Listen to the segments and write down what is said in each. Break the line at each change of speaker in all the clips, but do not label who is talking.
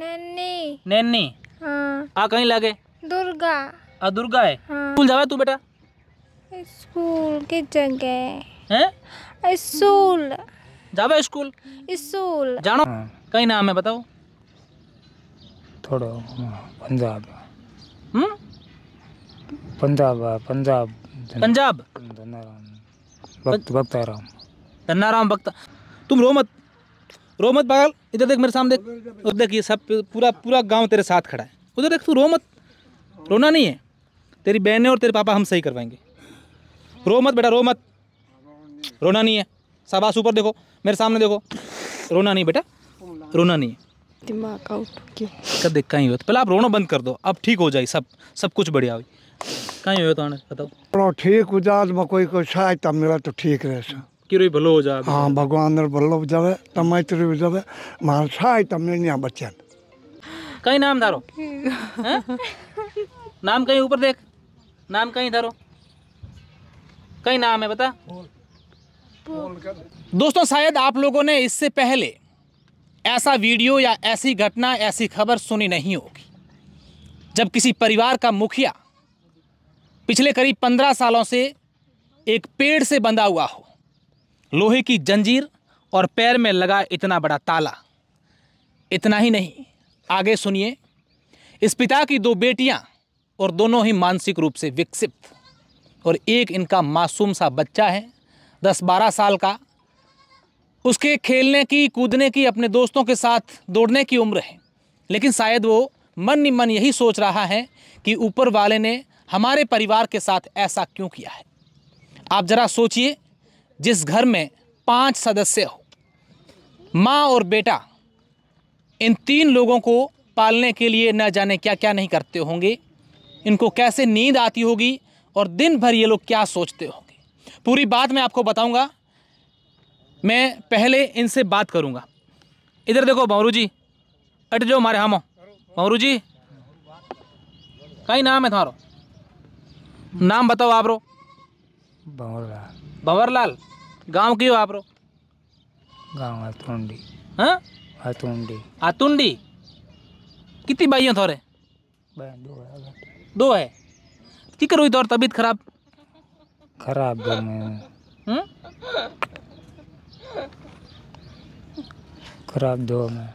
नैनी नैनी हाँ आ कहीं लागे दुर्गा आ दुर्गा है हाँ। स्कूल जावे तू बेटा स्कूल की जगह है
स्कूल जावे स्कूल स्कूल जानो हाँ। कहीं नाम है बताओ थोड़ा हाँ, पंजाब हम्म पंजाब हाँ, पंजाब पंजाब धनाराम भक्त राम धनाराम भक्त तुम रो मत रो मत पागल इधर देख मेरे सामने देख उधर देख ये सब पूरा पूरा गांव तेरे साथ खड़ा है उधर देख तू रो मत रोना नहीं है तेरी बहनें और तेरे पापा हम सही करवाएंगे रो मत बेटा रो मत रोना नहीं है शाबाश ऊपर देखो मेरे सामने देखो रोना नहीं बेटा रोना नहीं है दिमाग देख कहीं हुआ तो पहले आप रोना बंद कर दो अब ठीक हो जाए सब सब कुछ बढ़िया हुई कहीं हुआ तो बताओ ठीक हो जाए तो कोई कोई सहायता मिला तो ठीक रहे कि भलो हो जावे हाँ भगवान रे भलो हो जावे तमाइत हो जावे मार साई तमने न्या बच्चन कहीं नाम धारो नाम कहीं ऊपर देख नाम कहीं धारो कहीं नाम है बता दोस्तों शायद आप लोगों ने इससे पहले ऐसा वीडियो या ऐसी घटना ऐसी खबर सुनी नहीं होगी जब किसी परिवार का मुखिया पिछले करीब पंद्रह सालों से एक पेड़ से बंधा हुआ हो लोहे की जंजीर और पैर में लगा इतना बड़ा ताला इतना ही नहीं आगे सुनिए इस पिता की दो बेटियां और दोनों ही मानसिक रूप से विकसित और एक इनका मासूम सा बच्चा है दस बारह साल का उसके खेलने की कूदने की अपने दोस्तों के साथ दौड़ने की उम्र है लेकिन शायद वो मन ही मन यही सोच रहा है कि ऊपर वाले ने हमारे परिवार के साथ ऐसा क्यों किया है आप ज़रा सोचिए जिस घर में पांच सदस्य हो माँ और बेटा इन तीन लोगों को पालने के लिए न जाने क्या क्या नहीं करते होंगे इनको कैसे नींद आती होगी और दिन भर ये लोग क्या सोचते होंगे पूरी बात मैं आपको बताऊंगा मैं पहले इनसे बात करूंगा इधर देखो भौरू जी अट जाओ हमारे हम भौरू जी कहीं नाम है तुम्हारो नाम बताओ आप रो भौरा भंवरलाल गांव की हो आप रो गाँव अतुंडी हाँ अतुंडी हथुंडी कितनी भाइयों थोड़े दो है दो है किकर हुई थोड़ी तबीयत खराब खराब दो हम्म? खराब दो में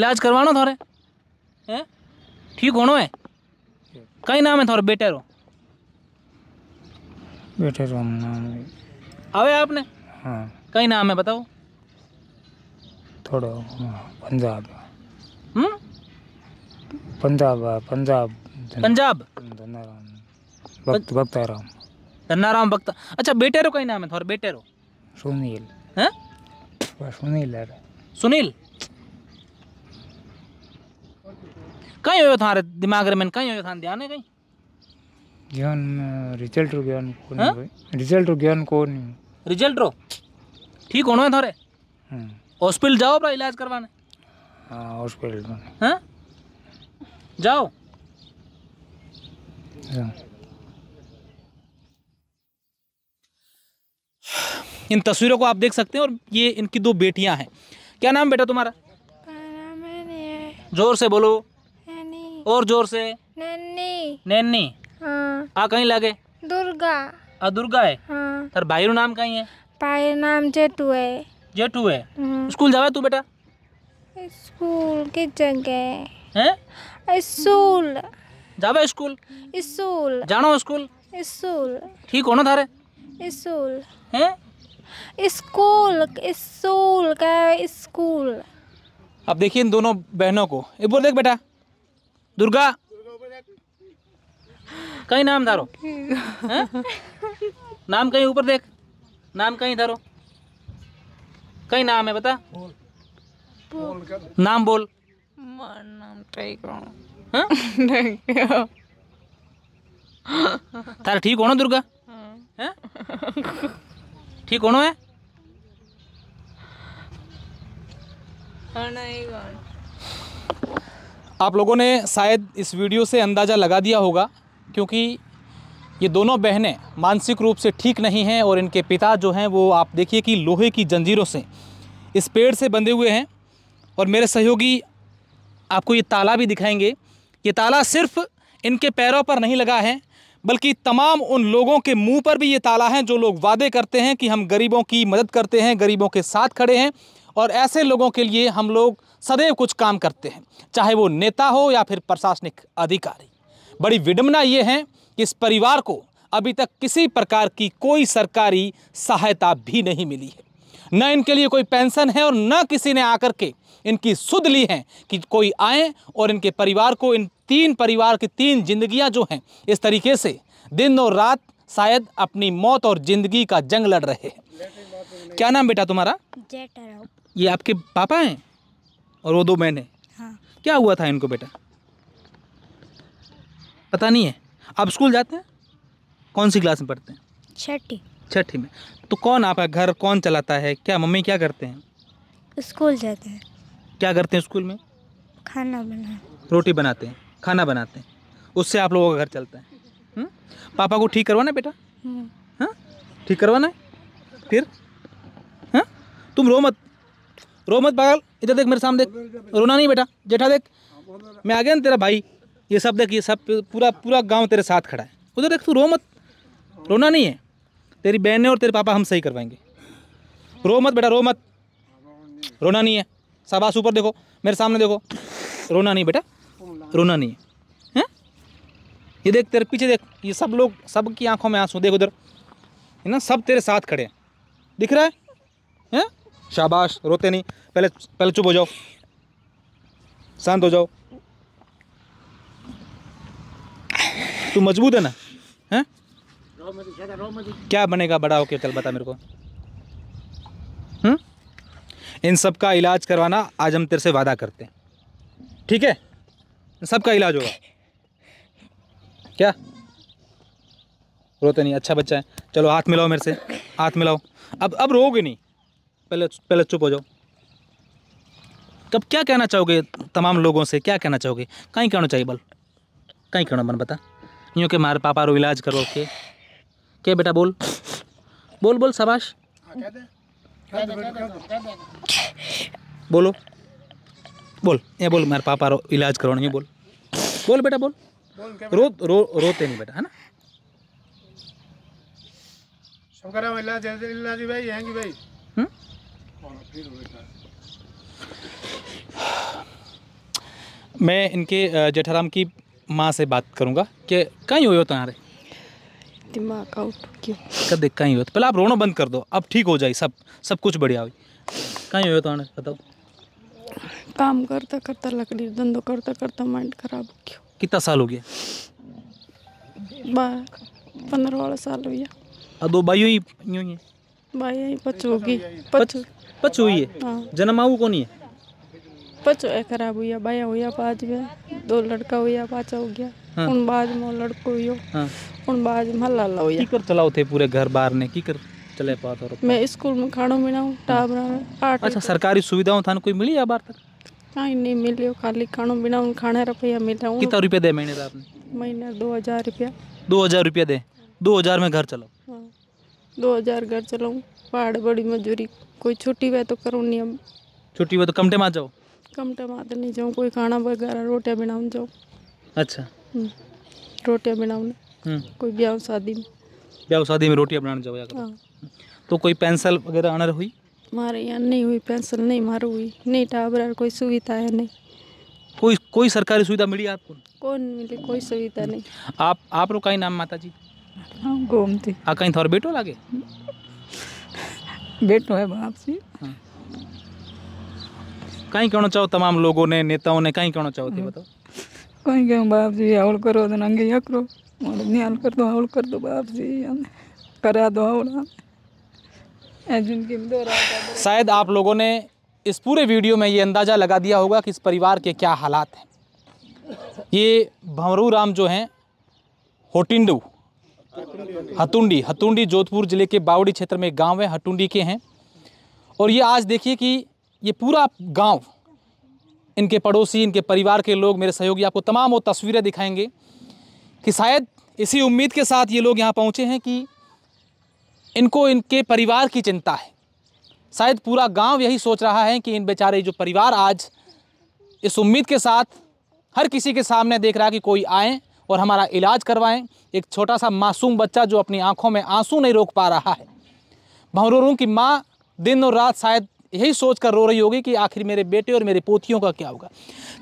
इलाज करवाना थोड़े हैं ठीक होना है कई नाम है थोड़े बेटे रो बेटे राम नाम आवे आपने हाँ कई नाम है बताओ थोड़ा हाँ, पंजाब हम्म पंजाब हाँ, पंजाब पंजाब धनाराम भक्त भक्ताराम धनाराम भक्त अच्छा बेटे रो कई नाम है थोड़ा रो सुनील हैं हाँ, सुनील है सुनील कहीं हो थारे दिमाग रे में कहीं हो थान ध्यान है कहीं ᱡᱚᱱ ᱨᱤᱡᱟᱞᱴ ᱨᱚ ᱜᱮᱭᱟᱱ ᱠᱚ भाई रिजल्ट रो ज्ञान को नहीं रिजल्ट रो ठीक होनो है थारे हॉस्पिटल जाओ पर इलाज करवाने हां हॉस्पिटल में हैं जाओ इन तस्वीरों को आप देख सकते हैं और ये इनकी दो बेटियां हैं क्या नाम बेटा तुम्हारा जोर से बोलो और जोर से नन्नी नन्नी हाँ। आ कहीं लगे दुर्गा आ दुर्गा है हाँ। तार भाई नाम कहीं है
भाई नाम जेठू है जेठू है हम्म।
स्कूल जावा तू बेटा
स्कूल की जगह
हैं
स्कूल जावा स्कूल स्कूल जानो स्कूल स्कूल
ठीक हो ना थारे स्कूल हैं
स्कूल स्कूल का स्कूल
अब देखिए इन दोनों बहनों को ये बोल देख बेटा दुर्गा कहीं नाम धारो नाम कहीं ऊपर देख नाम कहीं धारो कहीं नाम है बता
बोल। नाम
बोल नाम तारा ठीक होना दुर्गा ठीक होना है
हाँ,
आप लोगों ने शायद इस वीडियो से अंदाज़ा लगा दिया होगा क्योंकि ये दोनों बहनें मानसिक रूप से ठीक नहीं हैं और इनके पिता जो हैं वो आप देखिए कि लोहे की जंजीरों से इस पेड़ से बंधे हुए हैं और मेरे सहयोगी आपको ये ताला भी दिखाएंगे ये ताला सिर्फ इनके पैरों पर नहीं लगा है बल्कि तमाम उन लोगों के मुंह पर भी ये ताला है जो लोग वादे करते हैं कि हम गरीबों की मदद करते हैं गरीबों के साथ खड़े हैं और ऐसे लोगों के लिए हम लोग सदैव कुछ काम करते हैं चाहे वो नेता हो या फिर प्रशासनिक अधिकारी बड़ी विडम्बना ये है कि इस परिवार को अभी तक किसी प्रकार की कोई सरकारी सहायता भी नहीं मिली है न इनके लिए कोई पेंशन है और न किसी ने आकर के इनकी सुध ली है कि कोई आए और इनके परिवार को इन तीन परिवार की तीन जिंदगियां जो हैं इस तरीके से दिन और रात शायद अपनी मौत और ज़िंदगी का जंग लड़ रहे हैं क्या नाम बेटा तुम्हारा ये आपके पापा हैं और वो दो मैंने हाँ। क्या हुआ था इनको बेटा पता नहीं है आप स्कूल जाते हैं कौन सी क्लास में पढ़ते हैं छठी छठी में तो कौन आपका घर कौन चलाता है क्या मम्मी क्या करते हैं
स्कूल जाते हैं
क्या करते हैं स्कूल में
खाना बनाते
रोटी बनाते हैं खाना बनाते हैं उससे आप लोगों का घर चलता है हुँ? हम्म? पापा को ठीक करवाना बेटा
हम्म। हाँ
ठीक करवाना है फिर हाँ तुम रो मत रो मत पागल इधर देख मेरे सामने देख रोना नहीं बेटा जेठा देख मैं आ गया ना तेरा भाई ये सब देख ये सब पूरा पूरा गांव तेरे साथ खड़ा है उधर देख तू रो मत रोना नहीं है तेरी बहनें और तेरे पापा हम सही करवाएंगे रो मत बेटा रो मत रोना नहीं है शाबाश ऊपर देखो मेरे सामने देखो रोना नहीं बेटा रोना नहीं है हैं ये देख तेरे पीछे देख ये सब लोग सबकी आंखों में आंसू देख उधर है ना सब तेरे साथ खड़े हैं दिख रहा है हैं शाबाश रोते नहीं पहले पहले चुप हो जाओ शांत हो जाओ तू मजबूत है ना है क्या बनेगा बड़ा होके चल बता मेरे को हम्म? इन सब का इलाज करवाना आज हम तेरे से वादा करते हैं ठीक है सबका इलाज होगा क्या रोते नहीं अच्छा बच्चा है चलो हाथ मिलाओ मेरे से हाथ मिलाओ अब अब रोगे नहीं पहले पहले चुप हो जाओ कब क्या कहना चाहोगे तमाम लोगों से क्या कहना चाहोगे कहीं कहना चाहिए बल कहीं कहना मन बता पत्नियों के मार पापा रो इलाज करो के के बेटा बोल बोल बोल शाबाश बोलो बोल ये बोल मेरे पापा रो इलाज करो नहीं बोल बोल बेटा बोल रो रो रोते नहीं बेटा है ना मैं इनके जेठाराम की माँ से बात करूँगा कि कहीं हुए हो तुम्हारे
दिमाग आउट क्यों
कब देख कहीं हुए पहले आप रोना बंद कर दो अब ठीक हो जाए सब सब कुछ बढ़िया हुई कहीं हुए तुम्हारे बताओ
काम करता करता लकड़ी धंधो करता करता माइंड खराब क्यों
कितना साल हो गया
पंद्रह वाला साल हो गया
अब दो भाई ही यूं ही
भाई ही पच होगी
पच पच हुई है हाँ। जन्म आऊ कौन है
पच खराब हुई है भाई हुई पाँच में दो लड़का हो हुआ पाचा हो गया हाँ। उन बाद मो लड़को हो हाँ। उन बाद मल्ला लो या की
कर चलाओ थे पूरे घर बार ने की कर चले पात और
मैं स्कूल में खानो मिलाऊं टाबरा हाँ। में अच्छा
सरकारी सुविधाओं थाने कोई मिली या बार तक
काई नहीं मिलियो खाली खाणो बिना उन खाने रुपया हूं कितना
रुपया दे महीने आपने
महीने दो हजार रुपया
2000 रुपया दे 2000 में घर चलाओ
हां 2000 घर चलाऊं पहाड़ बड़ी मजदूरी कोई छुट्टी वे तो करूं नहीं अब
छुट्टी वे तो कमटे में जाओ
કમ ટમાટરની જાઉં કોઈ ખાણા વગેરે રોટિયા બનાવને જાઉં अच्छा हम्म, रोटियां बनाऊँ हम्म कोई ब्याह शादी में
ब्याह शादी में रोटियाँ बनाने जाओ हाँ। तो कोई पेंसिल वगैरह अनर हुई
मारे यहाँ नहीं हुई पेंसिल नहीं मारू हुई नहीं टावर कोई सुविधा है नहीं
कोई कोई सरकारी सुविधा मिली आपको
कौन मिली कोई सुविधा नहीं
आप आप रो कहीं नाम माता जी हाँ गोमती आ कहीं थोड़ा बेटो लागे बेटो है बाप से हाँ। कहना चाहो तमाम लोगों ने નેતાઓને કાંઈ કહેવાનો ચાહો તે બતાવો
કાંઈ કહેવું બાપજી આવડ કરો તો અંગે યકરો
મારે निहाल कर दो આવડ कर दो बाप जी करा दो शायद आप लोगों ने इस पूरे वीडियो में ये अंदाज़ा लगा दिया होगा कि इस परिवार के क्या हालात हैं ये भंवरू राम जो हैं होटिंडू हतुंडी हतुंडी जोधपुर ज़िले के बावड़ी क्षेत्र में गांव है हटुंडी के हैं और ये आज देखिए कि ये पूरा गांव इनके पड़ोसी इनके परिवार के लोग मेरे सहयोगी आपको तमाम वो तस्वीरें दिखाएंगे कि शायद इसी उम्मीद के साथ ये लोग यहाँ पहुँचे हैं कि इनको इनके परिवार की चिंता है शायद पूरा गांव यही सोच रहा है कि इन बेचारे जो परिवार आज इस उम्मीद के साथ हर किसी के सामने देख रहा है कि कोई आए और हमारा इलाज करवाएं एक छोटा सा मासूम बच्चा जो अपनी आंखों में आंसू नहीं रोक पा रहा है भंवरों की माँ दिन और रात शायद यही सोच कर रो रही होगी कि आखिर मेरे बेटे और मेरे पोतियों का क्या होगा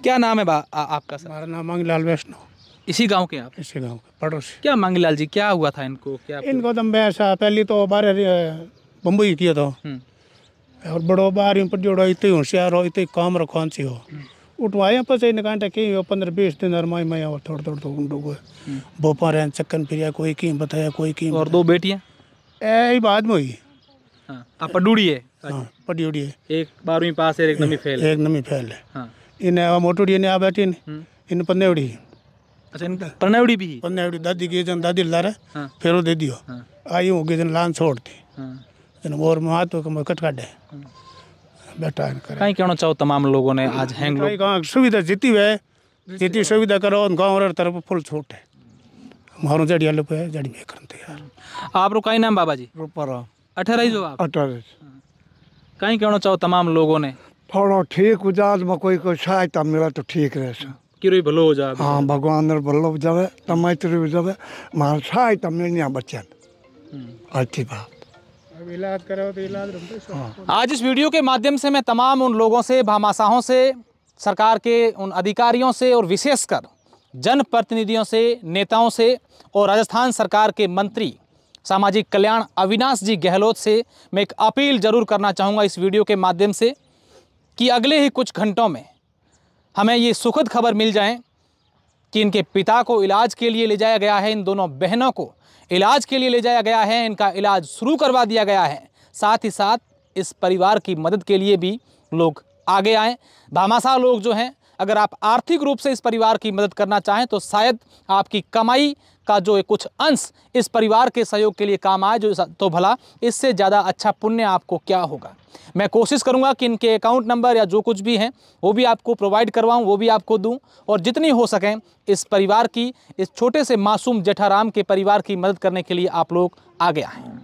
क्या नाम है आ, आपका सर हमारा नाम मांगीलाल वैष्णव इसी गांव के आप इसी गांव के पड़ोसी क्या मांगीलाल जी क्या हुआ था इनको क्या इनको तो मैं ऐसा पहले तो बारह बम्बई किया था हम्म। और बड़ो बार पर जोड़ो इतने होशियार हो इतने काम रखो सी हो हम्म। उठवाए पर इन कांटे कहीं हो पंद्रह बीस दिन और माई माया और थोड़ा थोड़ा तो उन लोग भोपा रहे चक्कन फिर कोई कहीं बताया कोई कहीं और दो बेटियाँ ऐ बाद में हुई आप हाँ। हाँ, पडूड़ी है हाँ, पडूड़ी है एक पास है एक नमी फेल एक नमी फेल है हम्म। इन मोटूड़ी ने आ बैठी ने इन अच्छा इन भी दादी के जन दादी फेरो दे दियो आई हो जन लान मोर तो कट काटे कहना चाहो तमाम लोगों ने आज हैंग लोग सुविधा जीती जीती सुविधा करो तरफ फुल छूट है मारो जड़िया जड़ी में करते यार आप रो नाम बाबा जी रूपा राम अठारह अठारह कहीं कहना चाहो तमाम लोगों ने थोड़ा ठीक हो तो में कोई कोई सहायता तो मिला तो ठीक रहे किरो भलो हो जाए हाँ भगवान ने भलो हो जावे टमाटर तो हो जावे मार सहायता मिलनी बच्चन अच्छी बात इलाज करो तो इलाज हाँ। आज इस वीडियो के माध्यम से मैं तमाम उन लोगों से भामाशाहों से सरकार के उन अधिकारियों से और विशेषकर जनप्रतिनिधियों से नेताओं से और राजस्थान सरकार के मंत्री सामाजिक कल्याण अविनाश जी गहलोत से मैं एक अपील जरूर करना चाहूँगा इस वीडियो के माध्यम से कि अगले ही कुछ घंटों में हमें ये सुखद खबर मिल जाए कि इनके पिता को इलाज के लिए ले जाया गया है इन दोनों बहनों को इलाज के लिए ले जाया गया है इनका इलाज शुरू करवा दिया गया है साथ ही साथ इस परिवार की मदद के लिए भी लोग आगे आएँ भामाशाह लोग जो हैं अगर आप आर्थिक रूप से इस परिवार की मदद करना चाहें तो शायद आपकी कमाई का जो कुछ अंश इस परिवार के सहयोग के लिए काम आए जो तो भला इससे ज़्यादा अच्छा पुण्य आपको क्या होगा मैं कोशिश करूंगा कि इनके अकाउंट नंबर या जो कुछ भी हैं वो भी आपको प्रोवाइड करवाऊं वो भी आपको दूं और जितनी हो सकें इस परिवार की इस छोटे से मासूम जेठाराम के परिवार की मदद करने के लिए आप लोग आगे आएँ